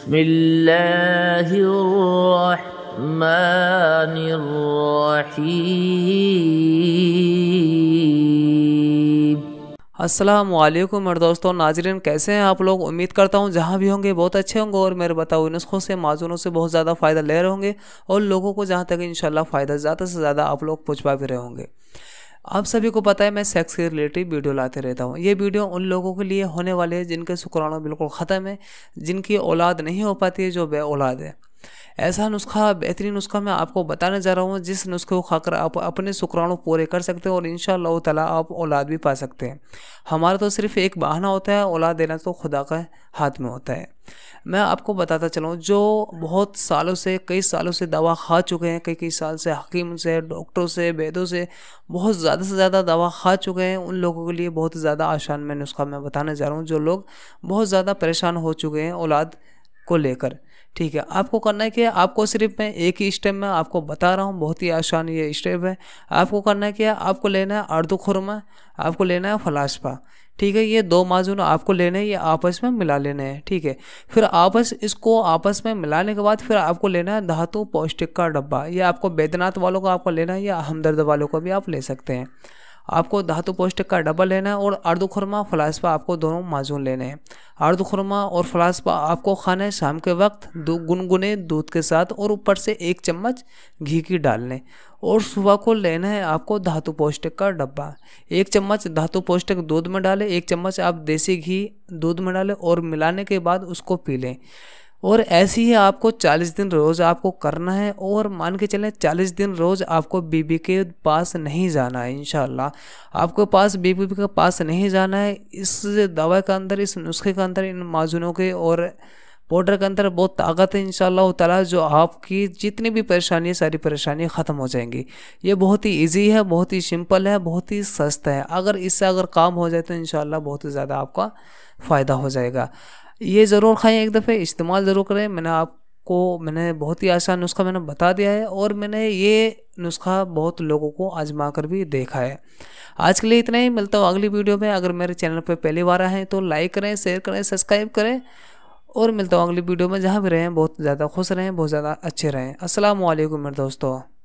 بسم الله الرحمن الرحيم असलम और दोस्तों नाजरन कैसे हैं आप लोग उम्मीद करता हूँ जहाँ भी होंगे बहुत अच्छे होंगे और मेरे बताओ नुस्खों से माजूनों से बहुत ज़्यादा फ़ायदा ले रहे होंगे और लोगों को जहाँ तक इन फ़ायदा ज़्यादा से ज़्यादा आप लोग पहुँचवा भी रहे होंगे आप सभी को पता है मैं सेक्स के रिलेटेड वीडियो लाते रहता हूँ ये वीडियो उन लोगों के लिए होने वाले हैं जिनके शुक्राणु बिल्कुल ख़त्म है जिनकी औलाद नहीं हो पाती है जो बे औलाद है ऐसा नुस्खा बेहतरीन नुस्खा मैं आपको बताने जा रहा हूँ जिस नुस्खे को खाकर आप अपने शुक्राणु पूरे कर सकते हैं और इन तला आप औलाद भी पा सकते हैं हमारा तो सिर्फ एक बहाना होता है औलाद देना तो खुदा का हाथ में होता है मैं आपको बताता चलूँ जो बहुत सालों से कई सालों से दवा खा चुके हैं कई कई साल से हकीम से डॉक्टरों से वैदों से बहुत ज़्यादा से ज़्यादा दवा खा चुके हैं उन लोगों के लिए बहुत ज़्यादा आसान में नुस्खा मैं बताने जा रहा हूँ जो लोग बहुत ज़्यादा परेशान हो चुके हैं औलाद को लेकर ठीक है आपको करना है कि आपको सिर्फ मैं एक ही स्टेप में आपको बता रहा हूँ बहुत ही आसान ये स्टेप है आपको करना है कि आपको लेना है खुरमा आपको लेना है फलासफा ठीक है ये दो माजून आपको लेने हैं ये आपस में मिला लेने हैं ठीक है फिर आपस इसको आपस में मिलाने के बाद फिर आपको लेना है धातु पौष्टिक का डब्बा ये आपको बेदनाथ वालों को आपको लेना है या हमदर्द वालों को भी आप ले सकते हैं आपको धातु पौष्टिक का डबल लेना है और अर्धखुरमा फलासफा आपको दोनों माजून लेने हैं अर्धखुरमा और फलासफा आपको खाना है शाम के वक्त दो गुनगुने दूध के साथ और ऊपर से एक चम्मच घी की डालने और सुबह को लेना है आपको धातु पौष्टिक का डब्बा एक चम्मच धातु पौष्टिक दूध में डालें एक चम्मच आप देसी घी दूध में डालें और मिलाने के बाद उसको पी लें और ऐसे ही आपको चालीस दिन रोज़ आपको करना है और मान के चलें चालीस दिन रोज़ आपको बीबी के पास नहीं जाना है इन आपको पास बीबी के पास नहीं जाना है इस दवा के अंदर इस नुस्खे के अंदर इन माजूनों के और पाउडर के अंदर बहुत ताकत है इन तला जो आपकी जितनी भी परेशानी सारी परेशानी ख़त्म हो जाएंगी ये बहुत ही ईजी है बहुत ही सिंपल है बहुत ही सस्ता है अगर इससे अगर काम हो जाए तो इन बहुत ही ज़्यादा आपका फ़ायदा हो जाएगा ये ज़रूर खाएँ एक दफ़े इस्तेमाल ज़रूर करें मैंने आप को मैंने बहुत ही आसान नुस्खा मैंने बता दिया है और मैंने ये नुस्खा बहुत लोगों को आजमा कर भी देखा है आज के लिए इतना ही मिलता हूँ अगली वीडियो में अगर मेरे चैनल पर पहली बार आए तो लाइक करें शेयर करें सब्सक्राइब करें और मिलता हूँ अगली वीडियो में जहाँ भी रहें बहुत ज़्यादा खुश रहें बहुत ज़्यादा अच्छे रहें असलम मेरे दोस्तों